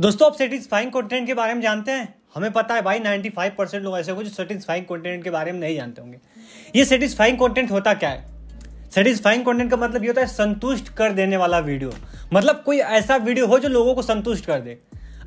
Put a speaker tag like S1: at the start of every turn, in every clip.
S1: दोस्तों आप satisfying content के बारे में जानते हैं हमें पता है भाई 95 परसेंट लोग ऐसे हो जो सेटिस्फाइंग कंटेंट के बारे में नहीं जानते होंगे ये सेटिस्फाइंग कंटेंट होता क्या है सेटिस्फाइंग कंटेंट का मतलब ये होता है संतुष्ट कर देने वाला वीडियो मतलब कोई ऐसा वीडियो हो जो लोगों को संतुष्ट कर दे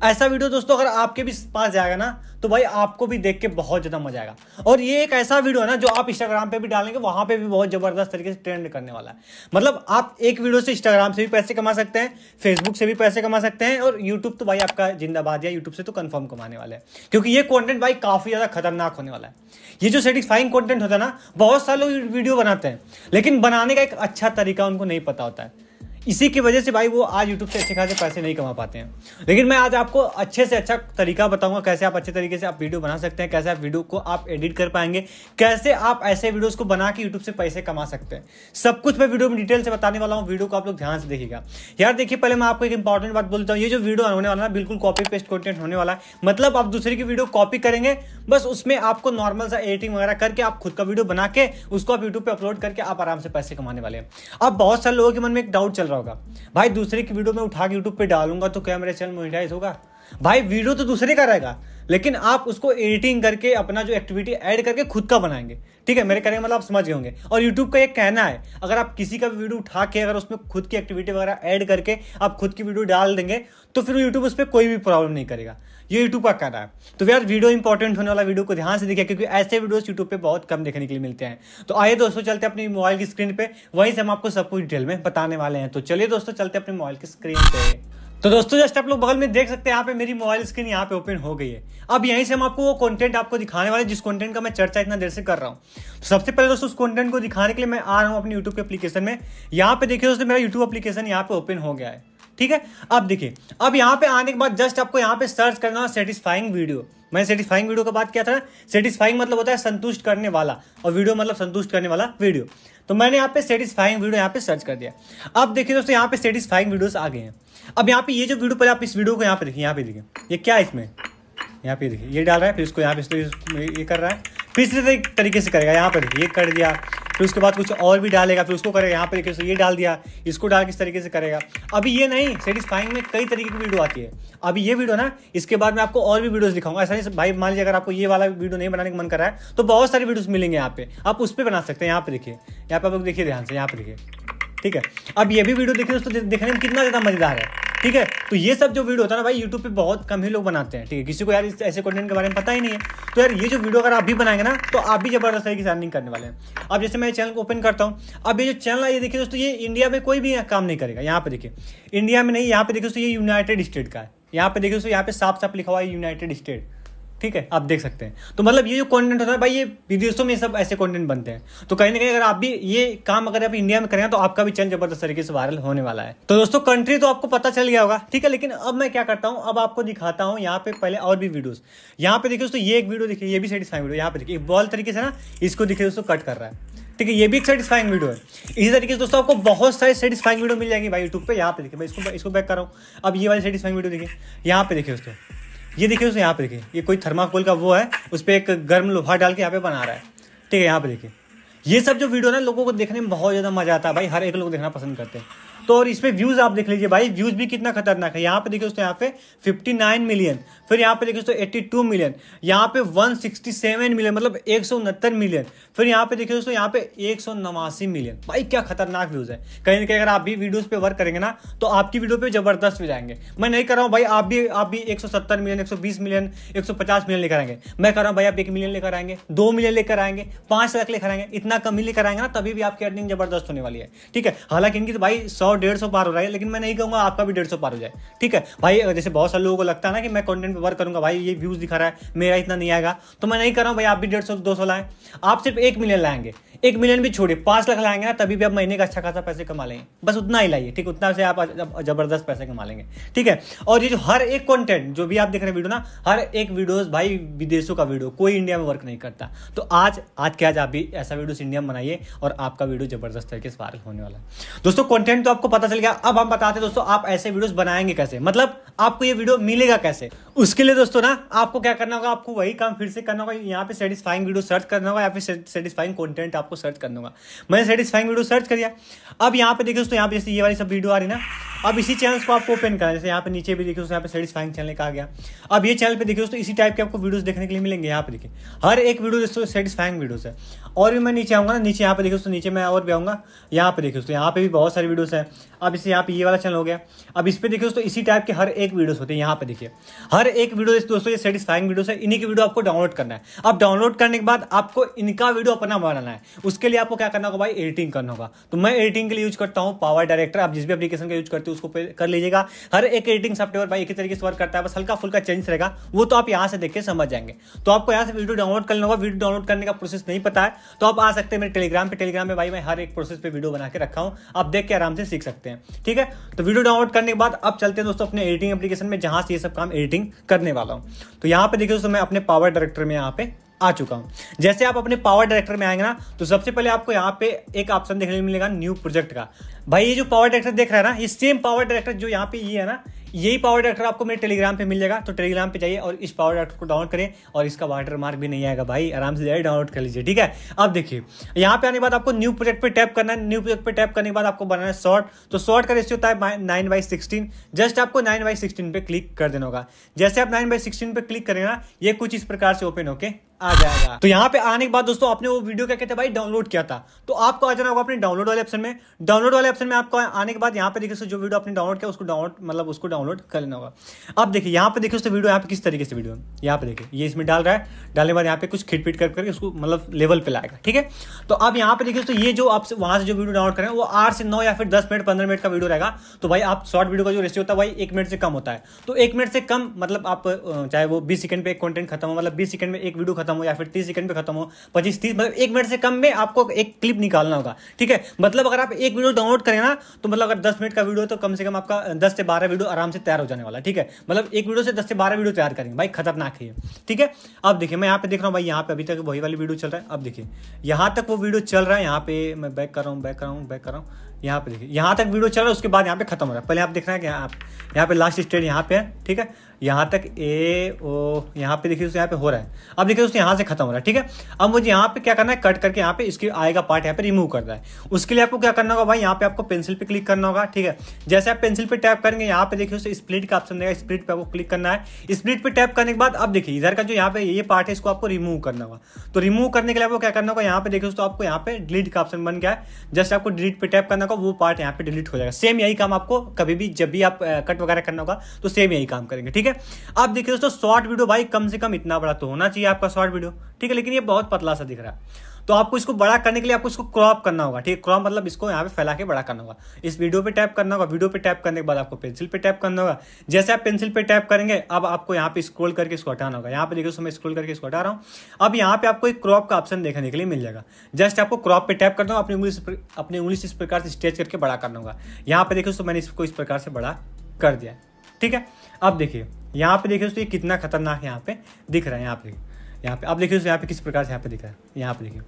S1: ऐसा वीडियो दोस्तों अगर आपके भी पास जाएगा ना तो भाई आपको भी देख के बहुत ज़्यादा मजा आएगा और ये एक ऐसा वीडियो है ना जो आप इंस्टाग्राम पे भी डालेंगे वहां पे भी बहुत ज़बरदस्त तरीके से ट्रेंड करने वाला है मतलब आप एक वीडियो से इंस्टाग्राम से भी पैसे कमा सकते हैं फेसबुक से भी पैसे कमा सकते हैं और यूट्यूब तो भाई आपका जिंदाबाद या यूट्यूब से तो कन्फर्म कमाने वाला है क्योंकि ये कॉन्टेंट भाई काफ़ी ज़्यादा खतरनाक होने वाला है ये जो सेटिस्फाइंग कॉन्टेंट होता है ना बहुत सारे लोग वीडियो बनाते हैं लेकिन बनाने का एक अच्छा तरीका उनको नहीं पता होता है इसी की वजह से भाई वो आज यूट्यूब से अच्छे खासे पैसे नहीं कमा पाते हैं लेकिन मैं आज आपको अच्छे से अच्छा तरीका बताऊंगा कैसे आप अच्छे तरीके से आप वीडियो बना सकते हैं कैसे आप वीडियो को आप एडिट कर पाएंगे कैसे आप ऐसे वीडियोस को बना के यूट्यूब से पैसे कमा सकते हैं सब कुछ मैं वीडियो में डिटेल से बताने वाला हूँ वीडियो को आप लोग ध्यान से देखिएगा यार देखिए पहले मैं आपको एक इंपॉर्टेंट बात बोलता हूँ ये जो वीडियो होने वाला ना बिल्कुल कॉपी पेस्ट कॉन्टेंट होने वाला है मतलब आप दूसरे की वीडियो कॉपी करेंगे बस उसमें आपको नॉर्मल सा एडिटिंग वगैरह करके आप खुद का वीडियो बना के उसको आप यूट्यूब पर अपलोड करके आप आराम से पैसे कमाने वाले हैं अब बहुत सारे लोगों के मन में एक डाउट चल रहा रहा होगा भाई दूसरे की वीडियो में उठा के यूट्यूब पर डालूंगा तो क्या मेरे चैनल मोनिटाइज होगा भाई वीडियो तो दूसरे का रहेगा लेकिन आप उसको एडिटिंग करके अपना जो एक्टिविटी ऐड करके खुद का बनाएंगे ठीक है मेरे कहने का मतलब आप समझ गए होंगे और यूट्यूब का ये कहना है अगर आप किसी का भी वीडियो उठा के अगर उसमें खुद की एक्टिविटी वगैरह ऐड करके आप खुद की वीडियो डाल देंगे तो फिर यूट्यूब उस पर कोई भी प्रॉब्लम नहीं करेगा ये यूट्यूब का कहना है तो यार वीडियो इंपॉर्टेंट होने वाला वीडियो को ध्यान से देखिए क्योंकि ऐसे वीडियो यूट्यूब पर बहुत कम देखने के लिए मिलते हैं तो आइए दोस्तों चलते अपनी मोबाइल की स्क्रीन पर वहीं से हम आपको सब कुछ डिटेल में बताने वाले हैं तो चलिए दोस्तों चलते अपने मोबाइल की स्क्रीन पे तो दोस्तों जस्ट आप लोग बगल में देख सकते हैं यहाँ पे मेरी मोबाइल स्क्रीन यहाँ पे ओपन हो गई है अब यहीं से हम आपको वो कंटेंट आपको दिखाने वाले जिस कंटेंट का मैं चर्चा इतना देर से कर रहा हूँ तो सबसे पहले दोस्तों उस कंटेंट को दिखाने के लिए मैं आ रहा हूँ अपने यूट्यूब के एप्लीकेशन में यहाँ पे देखिए दोस्तों मेरा यूट्यूब एप्लीकेशन यहाँ पे ओपन हो गया है ठीक है अब देखिए अब यहाँ पे आने के बाद जस्ट आपको यहाँ पे सर्च करना सेटिस्फाइंग वीडियो मैंने सेटिस्फाइंग वीडियो का बात किया था ना सेटिस्फाइंग मतलब होता है संतुष्ट करने वाला और वीडियो मतलब संतुष्ट करने वाला वीडियो तो मैंने यहाँ पे सेटिस्फाइंग वीडियो यहाँ पे सर्च कर दिया अब देखिए दोस्तों यहाँ पे सेटिस्फाइंग वीडियोस आ गए हैं अब यहाँ पे ये जो वीडियो पहले आप इस वीडियो को यहाँ पे देखिए यहाँ पे देखिए ये क्या है इसमें यहाँ पे देखिए ये डाल रहा है फिर इसको यहाँ पे ये कर रहा है फिर इस तरीके से करेगा यहाँ पे देखिए ये कर दिया फिर उसके बाद कुछ और भी डालेगा फिर उसको करेगा यहाँ पर ये डाल दिया इसको डाल किस तरीके से करेगा अभी ये नहीं सेटिस्फाइंग में कई तरीके की वीडियो आती है अभी ये वीडियो ना इसके बाद मैं आपको और भी वीडियोज दिखाऊंगा ऐसा नहीं भाई मान लीजिए अगर आपको ये वाला वीडियो नहीं बनाने का मन कर रहा है तो बहुत सारी वीडियोज मिलेंगे यहाँ पे आप उस पर बना सकते हैं यहाँ पे देखिए यहाँ पे आप लोग देखिए ध्यान से यहाँ पे देखिए ठीक है अब ये भी वीडियो देखिए दोस्तों देखने में कितना ज़्यादा मज़ेदार है ठीक है तो ये सब जो वीडियो होता है ना भाई यूट्यूब पे बहुत कम ही लोग बनाते हैं ठीक है किसी को यार ऐसे कंटेंट के बारे में पता ही नहीं है तो यार ये जो वीडियो अगर आप भी बनाएंगे ना तो आप भी जबरदस्त तरीके से अर्निंग करने वाले हैं अब जैसे मैं चैनल को ओपन करता हूँ अब ये जो चैनल है ये देखिए दोस्तों ये इंडिया में कोई भी काम नहीं करेगा यहाँ पे देखिए इंडिया में नहीं यहाँ पे देखिए दोस्तों ये यूनाइटेड स्टेट का है यहाँ पे देखिए दोस्तों यहाँ पे साफ साफ लिखा हुआ है यूनाइटेड स्टेट ठीक है आप देख सकते हैं तो मतलब ये जो कंटेंट होता है भाई ये विदेशों में सब ऐसे कंटेंट बनते हैं तो कहीं ना कहीं अगर आप भी ये काम अगर आप इंडिया में करें तो आपका भी चैनल जबरदस्त तरीके से वायरल होने वाला है तो दोस्तों कंट्री तो आपको पता चल गया होगा ठीक है लेकिन अब मैं क्या करता हूँ अब आपको दिखाता हूँ यहाँ पे पहले और भी वीडियो यहाँ पे देखिए दोस्तों ये एक वीडियो देखिए ये भी सेटिस्फाइंग वीडियो यहाँ पे देखिए बॉल तरीके से ना इसको देखिए दोस्तों कट कर रहा है ठीक है ये भी एक सेटिस्फाइंग वीडियो है इसी तरीके से दोस्तों आपको बहुत सारी सेटिस्फाइंग वीडियो मिल जाएगी भाई यूट्यूब पे यहाँ पे देखिए मैं इसको इसको बैक कर रहा हूँ अब ये वाली सेटिस्फाइंग वीडियो देखिए यहाँ पे देखिए दोस्तों ये देखिए उसने यहाँ पे देखिए ये कोई थर्माकोल का वो है उस पर एक गर्म लोहा डाल के यहाँ पे बना रहा है ठीक है यहाँ पे देखिए ये सब जो वीडियो ना लोगों को देखने में बहुत ज़्यादा मजा आता है भाई हर एक लोग देखना पसंद करते हैं तो और इसमें व्यूज आप देख लीजिए भाई व्यूज भी कितना खतरनाक है यहाँ पे देखिए दोस्तों यहाँ पे 59 मिलियन फिर यहाँ पे देखिए दोस्तों 82 मिलियन यहाँ पे 167 मिलियन मतलब एक मिलियन फिर यहाँ पे देखिए दोस्तों यहाँ पे एक मिलियन भाई क्या खतरनाक व्यूज है कहीं ना कहीं अगर आप भी वीडियोज पे वर्क करेंगे ना तो आपकी वीडियो पे जबरदस्त भी जाएंगे मैं नहीं कर रहा हूँ भाई आप भी आप भी एक मिलियन एक मिलियन एक मिलियन लेकर आएंगे मैं कर रहा हूँ भाई आप एक मिलियन लेकर आएंगे दो मिलियन लेकर आएंगे पांच लाख लेकर आएंगे इतना कमी लेकर आएंगे ना तभी भी आपकी अर्निंग जबरदस्त होने वाली है ठीक है हालांकि इनकी तो भाई सौ और डेढ़ सौ पार हो रहा है लेकिन मैं नहीं कहूँगा आपका भी डेढ़ सौ पार हो जाए ठीक है भाई जैसे बहुत सारे लोगों को लगता है ना कि मैं कॉन्टेंट पर वर्क करूँगा भाई ये व्यूज़ दिखा रहा है मेरा इतना नहीं आएगा तो मैं नहीं कर रहा हूँ भाई आप भी डेढ़ सौ दो सौ लाएँ आप सिर्फ एक मिलियन लाएंगे एक मिलियन भी छोड़िए पाँच लाख लाएंगे ना तभी भी आप महीने का अच्छा खासा पैसे कमा लेंगे बस उतना ही लाइए ठीक उतना से आप जबरदस्त पैसे कमा लेंगे ठीक है और ये जो हर एक कंटेंट जो भी आप देख रहे हैं वीडियो ना हर एक वीडियोस भाई विदेशों का वीडियो कोई इंडिया में वर्क नहीं करता तो आज आज के आज आप भी ऐसा वीडियो इंडिया में बनाइए और आपका वीडियो जबरदस्त तरीके से वायरल होने वाला है दोस्तों कंटेंट तो आप आपको पता चल गया अब हम बताते हैं दोस्तों आप ऐसे वीडियोस बनाएंगे कैसे मतलब आपको ये वीडियो मिलेगा कैसे उसके लिए दोस्तों ना आपको क्या करना होगा आपको वही काम फिर से करना होगा यहाँ पे सेटिस्फाइंग वीडियो सर्च करना होगा या फिर सेटिस्फाइंग कंटेंट आपको सर्च करना होगा मैंने सेटिस्फाइंग वीडियो सर्च कर दिया अब यहाँ पे देखिए दोस्तों यहाँ पे जैसे ये वाली सब वीडियो आ रही ना अब इसी चैनल को आपको ओपन करना जैसे यहाँ पे नीचे भी देखिए दोस्तों यहाँ पे सेटिस्फाइंग चैनल का आ गया अब ये चैनल पर देखिए दोस्तों इसी टाइप के आपको वीडियो देखने के लिए मिलेंगे यहाँ पे देखिए हर एक वीडियो दोस्तों सेटिस्फाइंग वीडियोस है और भी मैं नीचे आऊँगा ना नीचे यहाँ पे देखिए दोस्तों नीचे मैं और भी आऊँगा यहाँ पे देखिए दोस्तों यहाँ पे भी बहुत सारी वीडियोस हैं अब इसे यहाँ पे ये वाला चैनल हो गया अब इस पर देखिए दोस्तों इसी टाइप के हर एक वीडियोस होते हैं यहाँ पे देखिए हर एक वीडियो दोस्तों ये सेटिस्फाइंग वीडियोस है इन्हीं की वीडियो आपको डाउनलोड करना है अब डाउनलोड करने के बाद आपको इनका वीडियो अपना बनाना है उसके लिए आपको क्या करना होगा भाई एडिटिंग करना होगा तो मैं एडिटिंग के लिए यूज करता हूँ पावर डायरेक्टर आप जिस भी अपलीकेशन का यूज करते हैं उसको कर लीजिएगा हर एक एडिटिंग सॉफ्टवेयर भाई एक ही तरीके से वर्क करता है बस हल्का फुल्का चेंज रहेगा वो तो आप यहाँ से देख के समझ जाएंगे तो आपको यहाँ से वीडियो डाउनलोड करना होगा वीडियो डाउनलोड करने का प्रोसेस नहीं पता है तो आप आ सकते हैं मेरे टेलीग्राम पे टेलीग्राम में भाई मैं हर एक प्रोसेस पे वीडियो बना के रखा हूँ आप देख के आराम से सीख सकते हैं ठीक है तो वीडियो डाउनलोड करने के बाद अब चलते हैं दोस्तों अपने एडिटिंग एप्लीकेशन में जहां से ये सब काम एडिटिंग करने वाला हूँ तो यहाँ पे देखिए दोस्तों मैं अपने पावर डायरेक्टर में यहाँ पे आ चुका हूं जैसे आप अपने पावर डायरेक्टर में आएंगे ना तो सबसे पहले आपको यहाँ पे एक ऑप्शन देखने को मिलेगा न्यू प्रोजेक्ट का भाई ये जो पावर डायरेक्टर देख रहा है ना ये सेम पावर डायरेक्टर जो यहाँ पे ये है ना यही पावर डॉक्टर आपको मेरे टेलीग्राम पे मिल जाएगा तो टेलीग्राम पे जाइए और इस पावर डॉक्टर को डाउनलोड करें और इसका वाटर मार्क भी नहीं आएगा भाई आराम से जाइए डाउनलोड कर लीजिए ठीक है अब देखिए यहाँ पे आने के बाद आपको न्यू प्रोजेक्ट पे टैप करना है न्यू प्रोजेक्ट पे टैप करने के बाद आपको बनाना है शॉर्ट तो शॉर्ट का रेस्ट होता है नाइन बाई सिक्सटीन जस्ट आपको नाइन बाई सिक्सटीन पे क्लिक कर देना होगा जैसे आप नाइन बाई सिक्सटीन पे क्लिक करेंगे ना ये कुछ इस प्रकार से ओपन होके आ जाएगा तो यहाँ पे आने के बाद दोस्तों आपने वो वीडियो क्या कहते हैं भाई डाउनलोड किया था तो आपको आ जाना होगा अपने डाउनलोड वाले ऑप्शन में डाउनलोड वाले ऑप्शन में आपको आने के बाद यहाँ पे देखिए जो वीडियो आपने डाउनलोड किया उसको डाउनलोड मतलब उसको डाउनलोड कर लेना होगा अब देखिए यहाँ पे देखिए वीडियो यहाँ पे किस तरीके से वीडियो यहाँ पे देखिए ये इसमें डाल रहा है डालने के बाद यहाँ पे कुछ खिटपीट कर करके उसको मतलब लेवल पे लाएगा ठीक है तो आप यहाँ पे देखिए तो ये जो आप वहां से जो वीडियो डाउनलोड करें वो आठ से नौ या फिर दस मिनट पंद्रह मिनट का वीडियो रहेगा तो भाई आप शॉर्ट वीडियो का जो रेस्ट होता है भाई एक मिनट से कम होता है तो एक मिनट से कम मतलब आप चाहे वो बीस सेकंड पे एक कॉन्टेंट खत्म हो मतलब बीस सेकंड में एक वीडियो खत्म खत्म हो या फिर तीस सेकंड पे खत्म हो पच्चीस तीस मतलब एक मिनट से कम में आपको एक क्लिप निकालना होगा ठीक है मतलब अगर आप एक वीडियो डाउनलोड करें ना तो मतलब अगर दस मिनट का वीडियो तो कम से कम आपका दस से बारह वीडियो आराम से तैयार हो जाने वाला ठीक है मतलब एक वीडियो से दस से बारह वीडियो तैयार करेंगे भाई खतरनाक है ठीक है अब देखिए मैं यहाँ पे देख रहा हूँ भाई यहाँ पे अभी तक वही वाली वीडियो चल रहा है अब देखिए यहाँ तक वो वीडियो चल रहा है यहाँ पे मैं बैक कर रहा हूँ बैक कर रहा हूँ बैक कर रहा हूँ यहाँ पे देखिए यहाँ तक वीडियो चल रहा है उसके बाद यहाँ पे खत्म हो रहा है पहले आप देख रहे हैं कि आप यहाँ पे लास्ट स्टेज यहाँ पे है ठीक है यहाँ तक ए ओ यहाँ पे देखिए दोस्तों यहाँ पे हो रहा है अब देखिए दोस्तों यहाँ से खत्म हो रहा है ठीक है अब मुझे यहाँ पे क्या करना है कट करके यहाँ पे इसकी आएगा पार्ट यहाँ पे रिमूव करना है उसके लिए आपको क्या करना होगा भाई यहाँ पे आपको पेंसिल पे क्लिक करना होगा ठीक है जैसे आप पेंसिल पे टैप करेंगे यहाँ पे देखिए स्प्लिट का ऑप्शन देगा स्प्लिट पर आपको क्लिक करना है स्प्लिट पर टैप करने के बाद अब देखिए इधर का जो यहाँ पे ये पार्ट है इसको आपको रिमूव करना होगा तो रिमूव करने के लिए आपको क्या करना होगा यहाँ पे देखिए दोस्तों आपको यहाँ पे डिलीट का ऑप्शन बन गया है जस्ट आपको डिलीट पर टैप करना होगा वो पार्ट यहाँ पे डिलीट हो जाएगा सेम यही काम आपको कभी भी जब भी आप कट वगैरह करना होगा तो सेम यही काम करेंगे ठीक ठीक है आप देखिए दोस्तों शॉर्ट वीडियो भाई कम से कम इतना बड़ा तो होना चाहिए आपका शॉर्ट वीडियो ठीक है लेकिन ये बहुत पतला सा दिख रहा है तो आपको इसको बड़ा करने के लिए आपको इसको क्रॉप करना होगा ठीक है क्रॉप मतलब इसको यहाँ पे फैला के बड़ा करना होगा इस वीडियो पे टैप करना होगा वीडियो पे टैप करने के बाद आपको पेंसिल पे टैप करना होगा जैसे आप पेंसिल पे टैप करेंगे अब आपको यहाँ पे स्क्रॉल करके इसको हटाना होगा यहाँ पे देखिए मैं स्क्रोल करके इसको हटा रहा हूँ अब यहाँ पे आपको एक क्रॉप का ऑप्शन देखने के लिए मिल जाएगा जस्ट आपको क्रॉप पे टैप करना होगा अपनी उंगली अपनी उंगली से इस प्रकार से स्ट्रेच करके बड़ा करना होगा यहाँ पे देखिए मैंने इसको इस प्रकार से बड़ा कर दिया ठीक है अब देखिए यहाँ पे देखिए दोस्तों ये कितना खतरनाक यहाँ पे दिख रहा है यहाँ पे यहाँ पे अब देखिए दोस्तों यहाँ पे किस प्रकार से यहाँ पे दिख रहा है यहाँ पे देखिए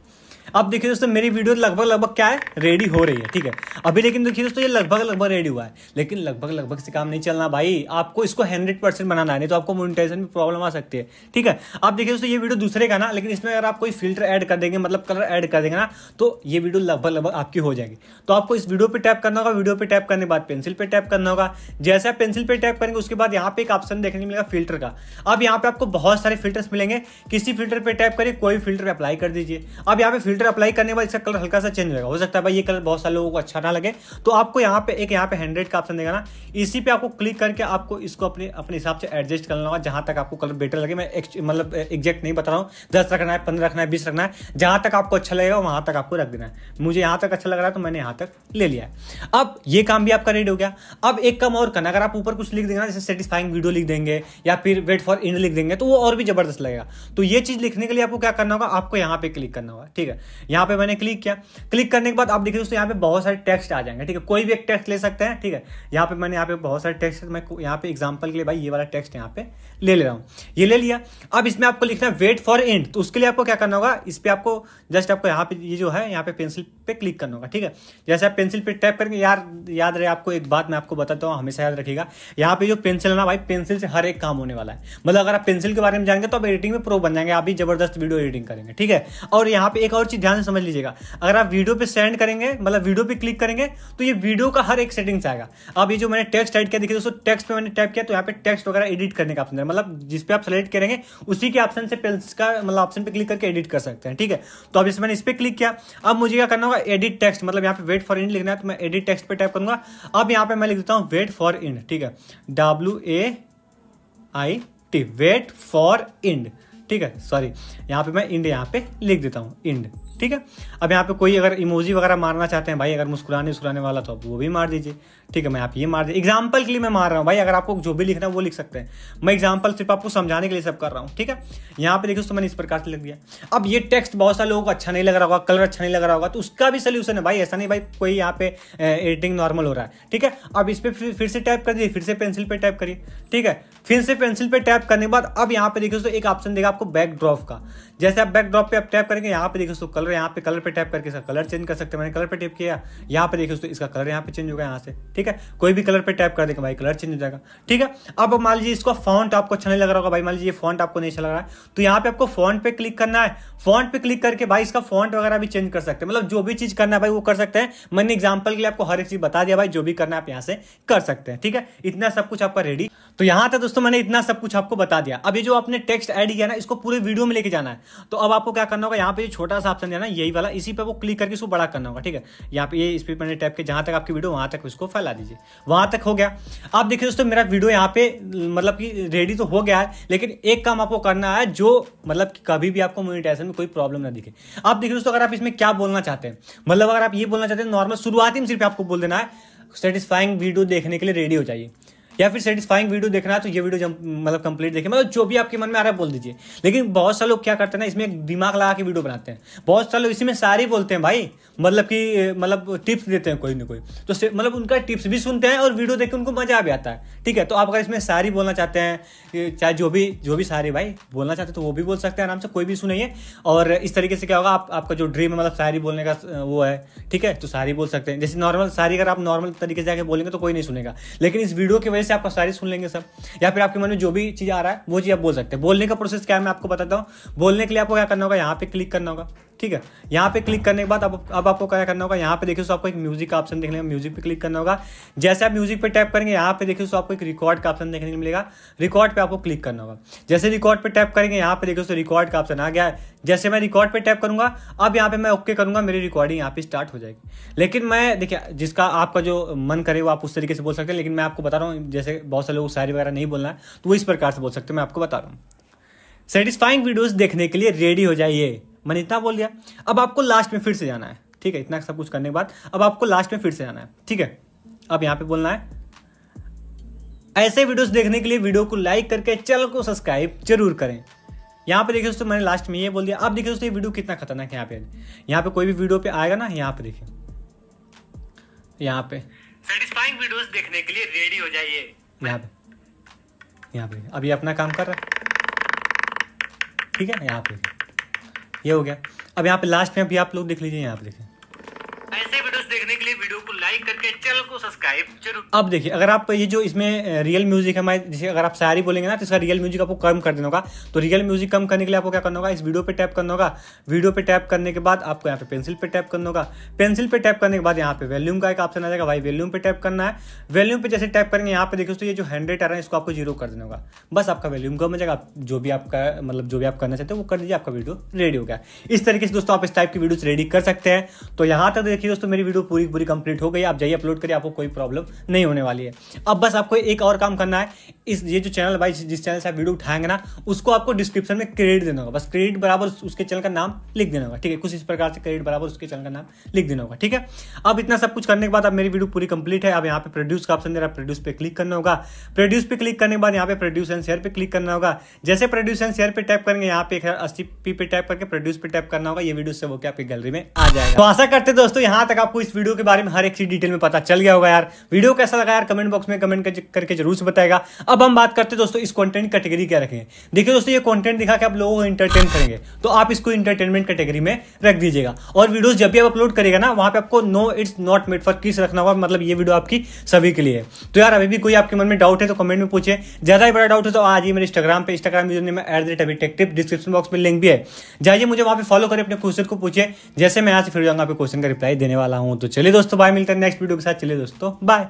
S1: अब देखिए दोस्तों मेरी वीडियो लगभग लगभग क्या है रेडी हो रही है ठीक है अभी लेकिन देखिए दोस्तों ये लगभग लगभग रेडी हुआ है लेकिन लगभग लगभग से काम नहीं चलना भाई आपको इसको हंड्रेड परसेंट बनाना है नहीं तो आपको मोनिटाइजेशन में प्रॉब्लम आ सकती है ठीक है आप देखिए दोस्तों ये वीडियो दूसरे का ना लेकिन इसमें अगर आप कोई फिल्टर एड कर देंगे मतलब कलर एड कर देंगे ना तो ये वीडियो लगभग लगभग आपकी हो जाएगी तो आपको इस वीडियो पर टैप करना होगा वीडियो पर टैप करने के बाद पेंसिल पर टैप करना होगा जैसे आप पेंसिल पर टैप करेंगे उसके बाद यहाँ पे एक ऑप्शन देखने को मिलेगा फिल्टर का अब यहाँ पे आपको बहुत सारे फिल्टर्स मिलेंगे किसी फिल्टर पर टैप करिए कोई फिल्टर अप्लाई कर दीजिए अब यहाँ पे फिल्टर अप्लाई करने के बाद इसका कलर हल्का सा चेंज होगा हो सकता है भाई ये कलर बहुत सारे लोगों को अच्छा ना लगे तो आपको यहाँ पे एक यहाँ पे हंड्रेड का ऑप्शन देगा ना इसी पे आपको क्लिक करके आपको इसको अपने अपने हिसाब से एडजस्ट करना होगा जहां तक आपको कलर बेटर लगे मैं मतलब एग्जैक्ट नहीं बता रहा हूँ दस रखना है पंद्रह रखना है बीस रखना है जहां तक आपको अच्छा लगेगा वहां तक आपको रख देना है मुझे यहाँ तक अच्छा लग रहा है तो मैंने यहाँ तक ले लिया है अब ये काम भी आपका रेडी हो गया अब एक काम और करना अगर आप ऊपर कुछ लिख देंगे जैसे सेटिस्फाइंग वीडियो लिख देंगे या फिर वेट फॉर इंड लिख देंगे तो वो और भी जबरदस्त लगेगा तो ये चीज़ लिखने के लिए आपको क्या करना होगा आपको यहाँ पे क्लिक करना होगा ठीक है यहाँ पे मैंने क्लिक किया क्लिक करने के बाद आप देखिए दोस्तों यहाँ पे बहुत सारे टेक्स्ट आ जाएंगे ठीक है कोई भी एक टेक्स्ट ले सकते हैं ठीक है यहाँ पे मैंने यहाँ पे बहुत सारे टेक्स्ट मैं यहाँ पे एग्जाम्पल के लिए भाई ये वाला टेक्स्ट यहाँ पे ले ले रहा हूँ ये ले लिया अब इसमें आपको लिखना है वेट फॉर एंड तो उसके लिए आपको क्या करना होगा इस पर आपको जस्ट आपको यहाँ पे ये जो है यहाँ पे पेंसिल पे क्लिक करना होगा ठीक है जैसे आप पेंसिल पे टैप करेंगे यार याद रहे आपको एक बात मैं आपको बताता हूँ हमेशा याद रखिएगा यहाँ पे जो पेंसिल है ना भाई पेंसिल से हर एक काम होने वाला है मतलब अगर आप पेंसिल के बारे में जाएंगे तो आप एडिटिंग में प्रो बन जाएंगे आप भी जबरदस्त वीडियो एडिटिंग करेंगे ठीक है और यहाँ पे एक और चीज़ ध्यान से समझ लीजिएगा अगर आप वीडियो पे सेंड करेंगे मतलब वीडियो पे क्लिक करेंगे तो ये वीडियो का हर एक सेटिंग्स आएगा अब ये जो मैंने टेक्स्ट ऐड किया देखिए दोस्तों टेक्स्ट पे मैंने टाइप किया तो यहाँ पे टेक्स्ट वगैरह एडिट करने का ऑप्शन है मतलब जिस पे आप सेलेक्ट करेंगे उसी के ऑप्शन से पेल्स का मतलब ऑप्शन पे क्लिक करके एडिट कर सकते हैं ठीक है तो अब इस मैंने इस पर क्लिक किया अब मुझे क्या करना होगा एडिट टेक्स्ट मतलब यहाँ पे वेट फॉर इन लिखना है तो मैं एडिट टेक्स्ट पर टाइप करूंगा अब यहाँ पे मैं लिख देता हूँ वेट फॉर इन ठीक है W A I T wait for end ठीक है सॉरी यहाँ पे मैं इंड यहाँ पे लिख देता हूँ इंड ठीक है अब यहाँ पे कोई अगर इमोजी वगैरह मारना चाहते हैं भाई अगर मुस्कुराने मुस्कुराने वाला तो आप वो भी मार दीजिए ठीक है मैं आप ये मार दीजिए एग्जाम्पल के लिए मैं मार रहा हूँ भाई अगर आपको जो भी लिखना है वो लिख सकते हैं मैं एग्जाम्पल सिर्फ आपको समझाने के लिए सब कर रहा हूँ ठीक है यहाँ पे देखिए उसको मैंने इस प्रकार से लिख दिया अब ये टेक्स्ट बहुत सारे लोगों को अच्छा नहीं लग रहा होगा कलर अच्छा नहीं लग रहा होगा तो उसका भी सोल्यूशन है भाई ऐसा नहीं भाई कोई यहाँ पे एडिटिंग नॉर्मल हो रहा है ठीक है अब इस पर फिर से टाइप कर दीजिए फिर से पेंसिल पर टाइप करिए ठीक है फिर से पेंसिल पर टाइप करने के बाद अब यहाँ पे देखिए एक ऑप्शन देगा आपको बैकड्रॉप का जैसे आप बैकड्रॉप पे आप टैप करेंगे यहाँ पे देखो दोस्तों कलर यहाँ पे कलर पे टैप करके इसका कलर चेंज कर सकते हैं मैंने कलर पे टैप किया यहाँ पे देखो दोस्तों इसका कलर यहाँ पे चेंज होगा यहाँ से ठीक है कोई भी कलर पे टैप कर देगा भाई कलर चेंज हो जाएगा ठीक है अब मान लीजिए इसका फॉन्ट आपको अच्छा नहीं लग रहा होगा भाई मान लीजिए फॉन्ट आपको नहीं अच्छा लग रहा है तो यहाँ पे आपको फॉन्ट पे क्लिक करना है फॉन्ट पे क्लिक करके भाई इसका फॉन्ट वगैरह भी चेंज कर सकते हैं मतलब जो भी चीज करना है भाई वो कर सकते हैं मैंने एग्जाम्पल के लिए आपको हर एक चीज बता दिया भाई जो भी करना है आप यहाँ से कर सकते हैं ठीक है इतना सब कुछ आपका रेडी तो यहाँ था दोस्तों मैंने इतना सब कुछ आपको बता दिया अब ये जो आपने टेक्स्ट ऐड किया ना इसको पूरे वीडियो में लेके जाना है तो अब आपको क्या करना होगा यहाँ पे जो छोटा सा ऑप्शन देना यही वाला इसी पे वो क्लिक करके इसको बड़ा करना होगा ठीक है यहाँ पे ये इस पर मैंने टैप के जहां तक आपकी वीडियो वहां तक इसको फैला दीजिए वहां तक हो गया आप देखिए दोस्तों मेरा वीडियो यहाँ पे मतलब की रेडी तो हो गया है लेकिन एक काम आपको करना है जो मतलब कभी भी आपको मोनिटाइजेशन में कोई प्रॉब्लम ना दिखे आप देखिए दोस्तों अगर आप इसमें क्या बोलना चाहते हैं मतलब अगर आप ये बोलना चाहते हैं नॉर्मल शुरुआती में सिर्फ आपको बोल देना है सेटिस्फाइंग वीडियो देखने के लिए रेडी हो जाइए या फिर सेटिस्फाइंग वीडियो देखना है तो ये वीडियो मतलब कंप्लीट देखें मतलब जो भी आपके मन में आ रहा है बोल दीजिए लेकिन बहुत सारे लोग क्या करते हैं ना इसमें दिमाग लगा के वीडियो बनाते हैं बहुत सारे लोग इसमें सारी बोलते हैं भाई मतलब कि मतलब टिप्स देते हैं कोई ना कोई तो मतलब उनका टिप्स भी सुनते हैं और वीडियो देख के उनको मजा भी आता है ठीक है तो आप अगर इसमें सारी बोलना चाहते हैं चाहे जो भी जो भी सारी भाई बोलना चाहते हैं तो वो भी बोल सकते हैं आराम से कोई भी सुनिए और इस तरीके से क्या होगा आप, आपका जो ड्रीम है मतलब सारी बोलने का वो है ठीक है तो सारी बोल सकते हैं जैसे नॉर्मल सारी अगर आप नॉर्मल तरीके से जाकर बोलेंगे तो कोई नहीं सुनेगा लेकिन इस वीडियो की वजह से आपका सारी सुन लेंगे सब या फिर आपके मन में जो भी चीज़ आ रहा है वो चीज़ आप बोल सकते हैं बोलने का प्रोसेस क्या है मैं आपको बताता हूँ बोलने के लिए आपको क्या करना होगा यहाँ पे क्लिक करना होगा ठीक है यहाँ पे क्लिक करने के बाद अब अब आपको क्या करना होगा यहाँ पे देखिए आपको एक म्यूजिक का ऑप्शन देखने म्यूजिक पे क्लिक करना होगा जैसे आप म्यूजिक पे टैप करेंगे यहाँ पे देखिए आपको एक रिकॉर्ड का ऑप्शन देखने को मिलेगा रिकॉर्ड पे आपको क्लिक करना होगा जैसे रिकॉर्ड पे टैप करेंगे यहाँ पे देखिए रिकॉर्ड का ऑप्शन आ गया जैसे मैं रिकॉर्ड पे टैप करूंगा अब यहाँ पे मैं ओके करूंगा मेरी रिकॉर्डिंग यहाँ पे स्टार्ट हो जाएगी लेकिन मैं देखिए जिसका आपका जो मन करे वो आप उस तरीके से बोल सकते हैं लेकिन मैं आपको बता रहा हूँ जैसे बहुत सारे लोग शायरी वगैरह नहीं बोलना है तो वो इस प्रकार से बोल सकते हैं मैं आपको बता रहा हूँ सेटिस्फाइंग वीडियोज देखने के लिए रेडी हो जाइए मैंने इतना बोल दिया अब आपको लास्ट में फिर से जाना है ठीक है इतना सब कुछ करने के बाद अब आपको लास्ट में फिर से जाना है ठीक है अब यहाँ पे बोलना है ऐसे वीडियोस देखने के लिए वीडियो को लाइक करके चैनल को सब्सक्राइब जरूर करें यहाँ पे देखिए दोस्तों मैंने लास्ट में ये बोल दिया अब देखिए दोस्तों ये वीडियो कितना खतरनाक है यहाँ पे यहाँ पे कोई भी वीडियो पे आएगा ना यहाँ पे देखिए यहाँ पे सेटिस्फाइंग वीडियोस देखने के लिए रेडी हो जाइए यहाँ पे यहाँ पे अभी अपना काम कर रहा है ठीक है यहाँ पे ये हो गया अब यहाँ पे लास्ट में अभी आप लोग देख लीजिए यहाँ पे देखें करके चैनल को सब्सक्राइब जरूर अब देखिए अगर आप ये जो इसमें रियल म्यूजिक है जैसे अगर आप सारी बोलेंगे ना तो इसका रियल म्यूजिक आपको कम कर देना होगा तो रियल म्यूजिक कम करने के लिए आपको क्या करना होगा इस वीडियो पे टैप करना होगा वीडियो पे टैप करने के बाद आपको यहाँ पे पेंसिल पे टैप करना होगा पेंसिल पे टैप करने के बाद यहाँ पे वैल्यूम का एक ऑप्शन आ जाएगा भाई वैल्यूम पे टैप करना है वैल्यूम पे जैसे टैप करेंगे यहाँ पे देखिए तो ये जो हंड्रेड आ रहा है इसको आपको जीरो कर देना होगा बस आपका वैल्यूम कम हो जाएगा जो भी आपका मतलब जो भी आप करना चाहते हो वो कर दीजिए आपका वीडियो रेडी हो गया इस तरीके से दोस्तों आप इस टाइप की वीडियो रेडी कर सकते हैं तो यहाँ तक देखिए दोस्तों मेरी वीडियो पूरी पूरी कंप्लीट हो गई आप जाइए अपलोड करिए आपको कोई प्रॉब्लम नहीं होने वाली है अब बस आपको एक और काम करना है इस ये जो चैनल भाई जिस चैनल से आप वीडियो उठाएंगे ना उसको आपको डिस्क्रिप्शन में क्रेडिट देना होगा बस क्रेडिट बराबर उसके चैनल का नाम लिख देना होगा ठीक है कुछ इस प्रकार से क्रेडिट बराबर उसके चैनल का नाम लिख देना होगा ठीक है अब इतना सब कुछ करने के बाद अब मेरी वीडियो पूरी कंप्लीट है अब यहाँ पे प्रोड्यूस का ऑप्शन दे रहा है प्रोड्यूस पे क्लिक करना होगा प्रोड्यूस पे क्लिक करने के बाद यहाँ पे प्रोड्यूस एंड शेयर पे क्लिक करना होगा जैसे प्रोड्यूस एंड शेयर पे टाइप करेंगे यहाँ पे अस्सी पी पे टाइप करके प्रोड्यूस पे टाइप करना होगा ये वीडियो से होकर आपकी गैलरी में आ जाएगा तो आशा करते दोस्तों यहाँ तक आपको इस वीडियो के बारे में हर एक चीज डिटेल डिटेल में पता चल गया होगा यार वीडियो कैसा लगा यार कमेंट बॉक्स में कमेंट करके जरूर से बताएगा अब हम बात करते हैं दोस्तों इस कंटेंट कैटेगरी क्या रखेंगे देखिए दोस्तों ये कंटेंट दिखा के आप लोगों को इंटरटेन करेंगे तो आप इसको इंटरटेनमेंट कैटेगरी में रख दीजिएगा और वीडियोज जब भी आप अपलोड करेगा ना वहां पर आपको no it's not made for kids रखना होगा मतलब ये वीडियो आपकी सभी के लिए तो यार अभी भी कोई आपके मन में डाउट है तो कमेंट में पूछे ज्यादा ही बड़ा डाउट है तो आज ही मेरे इंस्टाग्राम पर Instagram user name at the rate अभी टेक्टिव डिस्क्रिप्शन बॉक्स में लिंक भी है जाइए मुझे वहां पे फॉलो करें अपने क्वेश्चन को पूछे जैसे मैं आज फिर जाऊंगा आपके क्वेश्चन का रिप्लाई देने वाला हूं तो चलिए दोस्तों बाय मिलते हैं नेक्स्ट नेक्स्ट वीडियो के साथ चलिए दोस्तों बाय